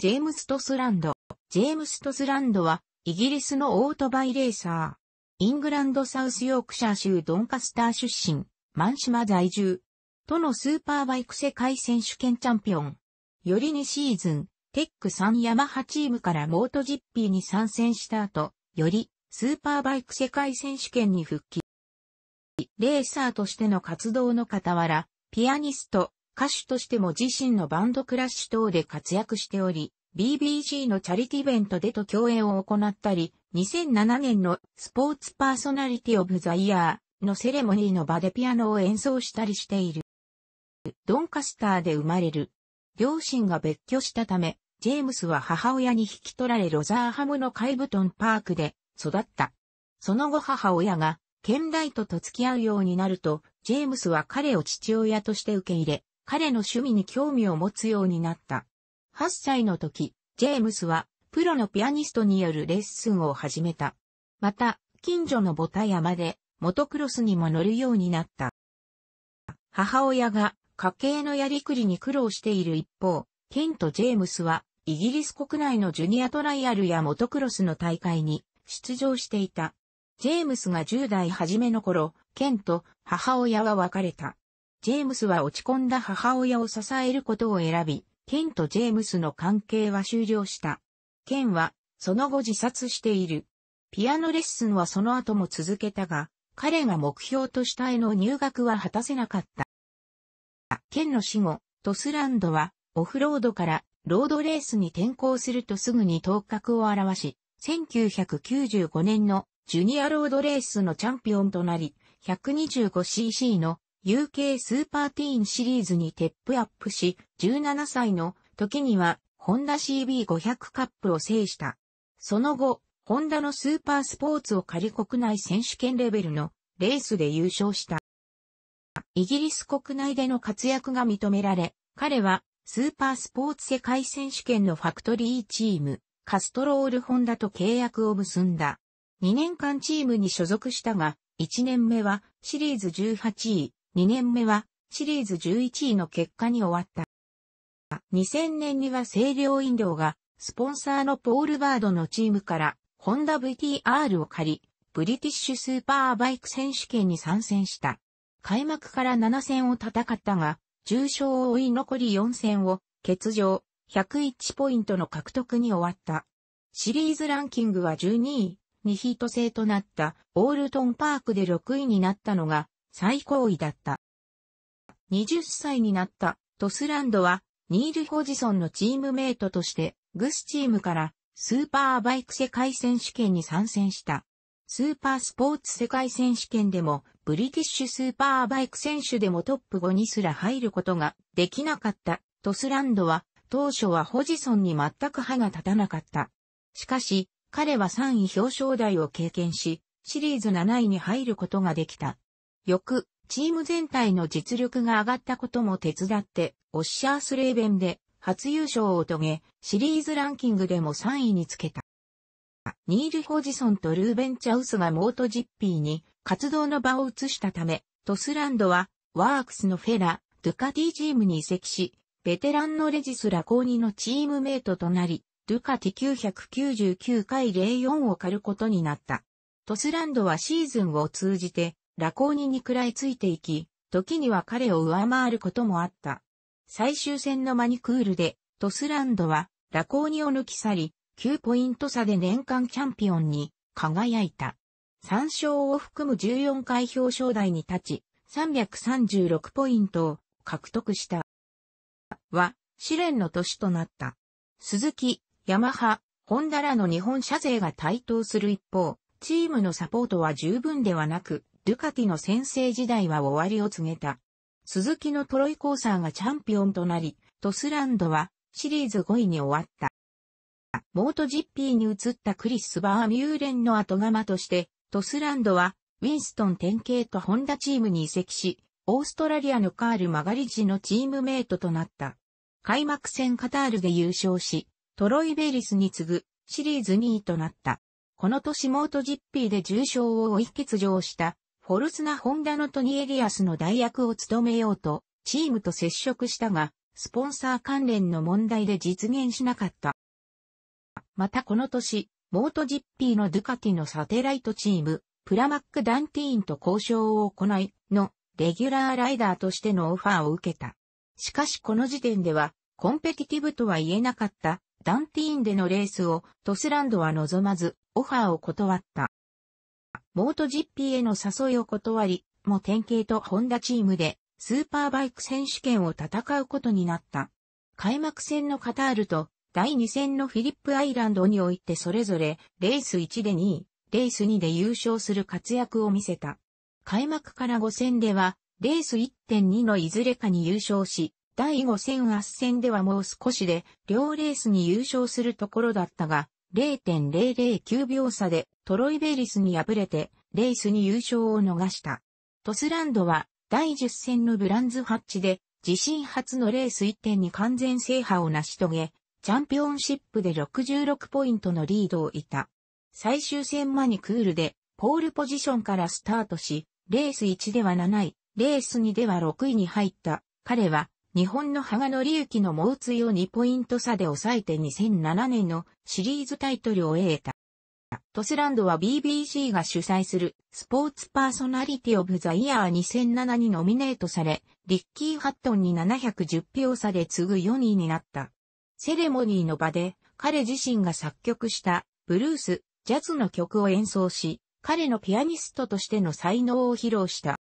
ジェームス・トスランド。ジェームス・トスランドは、イギリスのオートバイレーサー。イングランド・サウス・ヨークシャー州ドンカスター出身、マンシマ在住。とのスーパーバイク世界選手権チャンピオン。より2シーズン、テック3ヤマハチームからモートジッピーに参戦した後、より、スーパーバイク世界選手権に復帰。レーサーとしての活動の傍ら、ピアニスト、歌手としても自身のバンドクラッシュ等で活躍しており、b b c のチャリティベントでと共演を行ったり、2007年のスポーツパーソナリティオブザイヤーのセレモニーの場でピアノを演奏したりしている。ドンカスターで生まれる。両親が別居したため、ジェームスは母親に引き取られロザーハムのカイブトンパークで育った。その後母親がケンライトと付き合うようになると、ジェームスは彼を父親として受け入れ、彼の趣味に興味を持つようになった。8歳の時、ジェームスはプロのピアニストによるレッスンを始めた。また、近所のボタ山でモトクロスにも乗るようになった。母親が家計のやりくりに苦労している一方、ケント・ジェームスはイギリス国内のジュニアトライアルやモトクロスの大会に出場していた。ジェームスが10代初めの頃、ケンと母親は別れた。ジェームスは落ち込んだ母親を支えることを選び、ケンとジェームスの関係は終了した。ケンは、その後自殺している。ピアノレッスンはその後も続けたが、彼が目標としたへの入学は果たせなかった。ケンの死後、トスランドは、オフロードからロードレースに転向するとすぐに頭角を現し、1995年のジュニアロードレースのチャンピオンとなり、125cc の UK スーパーティーンシリーズにテップアップし、17歳の時には、ホンダ CB500 カップを制した。その後、ホンダのスーパースポーツを仮国内選手権レベルのレースで優勝した。イギリス国内での活躍が認められ、彼はスーパースポーツ世界選手権のファクトリーチーム、カストロールホンダと契約を結んだ。2年間チームに所属したが、1年目はシリーズ18位、2年目はシリーズ11位の結果に終わった。2000年には清涼飲料がスポンサーのポールバードのチームからホンダ VTR を借り、ブリティッシュスーパーバイク選手権に参戦した。開幕から7戦を戦ったが、重傷を追い残り4戦を欠場、101ポイントの獲得に終わった。シリーズランキングは12位、2ヒート制となったオールトンパークで6位になったのが最高位だった。20歳になったトスランドはニール・ホジソンのチームメイトとしてグスチームからスーパーバイク世界選手権に参戦した。スーパースポーツ世界選手権でもブリティッシュスーパーバイク選手でもトップ5にすら入ることができなかったトスランドは当初はホジソンに全く歯が立たなかった。しかし彼は3位表彰台を経験しシリーズ7位に入ることができた。翌、チーム全体の実力が上がったことも手伝って、オッシャースレーベンで初優勝を遂げ、シリーズランキングでも3位につけた。ニール・ホジソンとルーベン・チャウスがモートジッピーに活動の場を移したため、トスランドはワークスのフェラ、ドゥカティチームに移籍し、ベテランのレジスラ高2のチームメイトとなり、ドゥカティ999回04を狩ることになった。トスランドはシーズンを通じてラコーニに食らいついていき、時には彼を上回ることもあった。最終戦のマニクールで、トスランドは、ラコーニを抜き去り、9ポイント差で年間チャンピオンに輝いた。3勝を含む14回表彰台に立ち、336ポイントを獲得した。は、試練の年となった。鈴木、ヤマハ、ホンダらの日本車勢が台頭する一方、チームのサポートは十分ではなく、ドゥカティの先制時代は終わりを告げた。鈴木のトロイコーサーがチャンピオンとなり、トスランドはシリーズ5位に終わった。モートジッピーに移ったクリス・バーミューレンの後釜として、トスランドはウィンストン典型とホンダチームに移籍し、オーストラリアのカール・マガリジのチームメイトとなった。開幕戦カタールで優勝し、トロイ・ベリスに次ぐシリーズ2位となった。この年モートジッピーで重賞を追い欠場したフォルスナ・ホンダのトニエリアスの代役を務めようと、チームと接触したが、スポンサー関連の問題で実現しなかった。またこの年、モートジッピーのドゥカティのサテライトチーム、プラマック・ダンティーンと交渉を行い、の、レギュラーライダーとしてのオファーを受けた。しかしこの時点では、コンペティティブとは言えなかった、ダンティーンでのレースを、トスランドは望まず、オファーを断った。モートジッピーへの誘いを断り、も典型とホンダチームでスーパーバイク選手権を戦うことになった。開幕戦のカタールと第2戦のフィリップアイランドにおいてそれぞれレース1で2位、レース2で優勝する活躍を見せた。開幕から5戦ではレース1.2のいずれかに優勝し、第5戦圧戦ではもう少しで両レースに優勝するところだったが、0.009秒差でトロイベリスに敗れてレースに優勝を逃した。トスランドは第10戦のブランズハッチで自身初のレース1点に完全制覇を成し遂げ、チャンピオンシップで66ポイントのリードをいた。最終戦マニクールでポールポジションからスタートし、レース1では7位、レース2では6位に入った。彼は日本の羽賀則きの猛追を2ポイント差で抑えて2007年のシリーズタイトルを得た。トスランドは BBC が主催するスポーツパーソナリティオブザイヤー2007にノミネートされ、リッキー・ハットンに710票差で次ぐ4位になった。セレモニーの場で彼自身が作曲したブルース、ジャズの曲を演奏し、彼のピアニストとしての才能を披露した。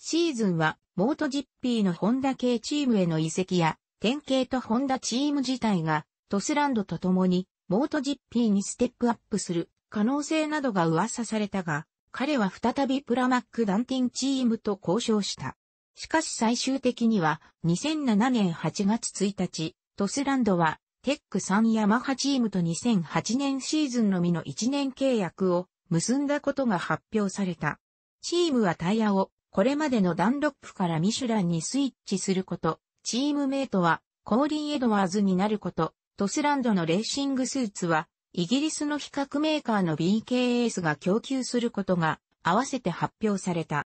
シーズンはモートジッピーのホンダ系チームへの移籍や、典型とホンダチーム自体が、トスランドと共に、モートジッピーにステップアップする可能性などが噂されたが、彼は再びプラマックダンティンチームと交渉した。しかし最終的には2007年8月1日、トスランドはテック3ヤマハチームと2008年シーズンのみの1年契約を結んだことが発表された。チームはタイヤをこれまでのダンロップからミシュランにスイッチすること、チームメイトはコーリー・エドワーズになること、トスランドのレーシングスーツは、イギリスの比較メーカーの BKS が供給することが合わせて発表された。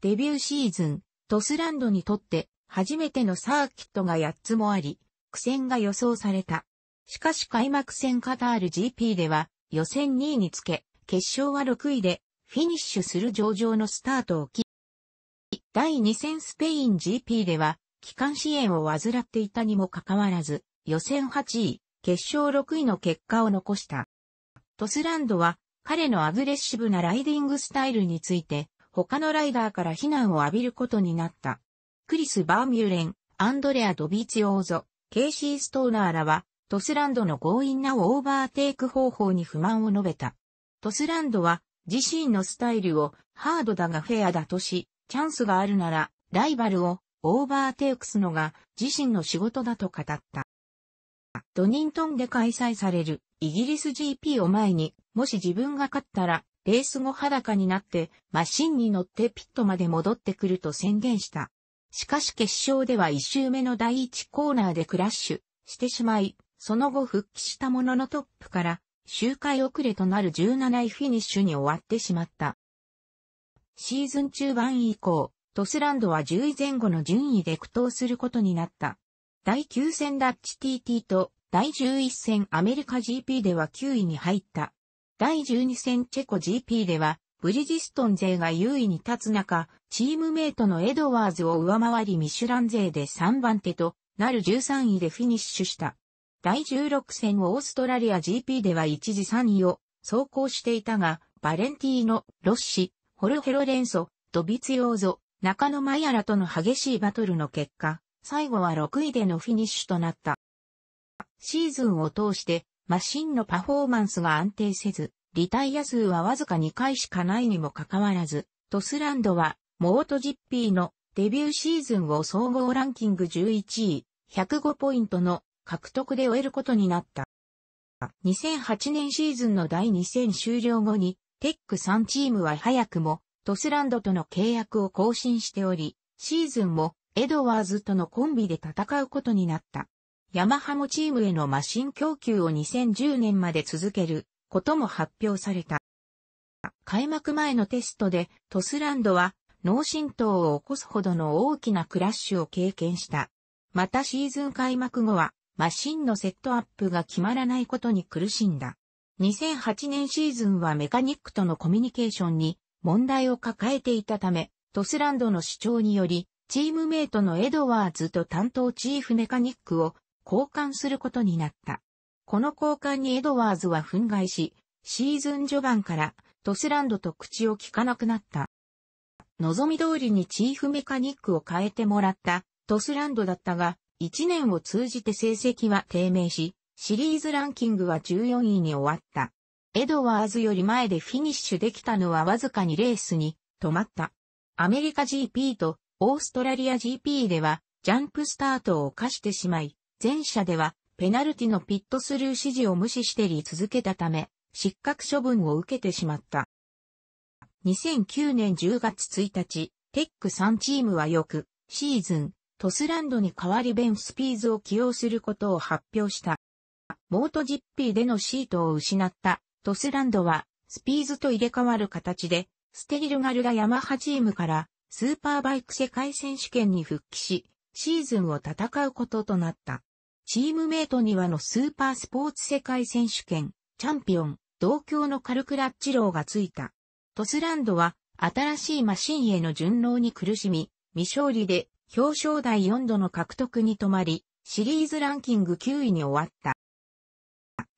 デビューシーズン、トスランドにとって初めてのサーキットが8つもあり、苦戦が予想された。しかし開幕戦カタール GP では予選2位につけ、決勝は6位でフィニッシュする上々のスタートを切第2戦スペイン GP では、機関支援を患っていたにもかかわらず、予選8位、決勝6位の結果を残した。トスランドは、彼のアグレッシブなライディングスタイルについて、他のライダーから非難を浴びることになった。クリス・バーミューレン、アンドレア・ドビーチオーゾ、ケイシー・ストーナーらは、トスランドの強引なオーバーテイク方法に不満を述べた。トスランドは、自身のスタイルをハードだがフェアだとし、チャンスがあるなら、ライバルをオーバーテイクすのが自身の仕事だと語った。ドニントンで開催されるイギリス GP を前に、もし自分が勝ったら、レース後裸になってマシンに乗ってピットまで戻ってくると宣言した。しかし決勝では1周目の第1コーナーでクラッシュしてしまい、その後復帰したもののトップから周回遅れとなる17位フィニッシュに終わってしまった。シーズン中盤以降、トスランドは10位前後の順位で苦闘することになった。第9戦ダッチ TT と第11戦アメリカ GP では9位に入った。第12戦チェコ GP ではブリヂストン勢が優位に立つ中、チームメイトのエドワーズを上回りミシュラン勢で3番手となる13位でフィニッシュした。第16戦オーストラリア GP では一時3位を走行していたが、バレンティーノ、ロッシ、ホルヘロレンソ、ドビツヨーゾ、中野マヤラとの激しいバトルの結果、最後は6位でのフィニッシュとなった。シーズンを通して、マシンのパフォーマンスが安定せず、リタイア数はわずか2回しかないにもかかわらず、トスランドは、モートジッピーのデビューシーズンを総合ランキング11位、105ポイントの獲得で終えることになった。2008年シーズンの第2戦終了後に、テック3チームは早くもトスランドとの契約を更新しており、シーズンもエドワーズとのコンビで戦うことになった。ヤマハもチームへのマシン供給を2010年まで続けることも発表された。開幕前のテストでトスランドは脳震盪を起こすほどの大きなクラッシュを経験した。またシーズン開幕後はマシンのセットアップが決まらないことに苦しんだ。2008年シーズンはメカニックとのコミュニケーションに問題を抱えていたため、トスランドの主張により、チームメイトのエドワーズと担当チーフメカニックを交換することになった。この交換にエドワーズは憤慨し、シーズン序盤からトスランドと口を聞かなくなった。望み通りにチーフメカニックを変えてもらったトスランドだったが、1年を通じて成績は低迷し、シリーズランキングは14位に終わった。エドワーズより前でフィニッシュできたのはわずかにレースに止まった。アメリカ GP とオーストラリア GP ではジャンプスタートを犯してしまい、前者ではペナルティのピットスルー指示を無視してり続けたため、失格処分を受けてしまった。2009年10月1日、テック3チームはよく、シーズン、トスランドに代わりベン・スピーズを起用することを発表した。モートジッピーでのシートを失ったトスランドはスピーズと入れ替わる形でステリルガルがヤマハチームからスーパーバイク世界選手権に復帰しシーズンを戦うこととなった。チームメイトにはのスーパースポーツ世界選手権チャンピオン同郷のカルクラッチローがついた。トスランドは新しいマシンへの順応に苦しみ未勝利で表彰台4度の獲得に止まり、シリーズランキング9位に終わった。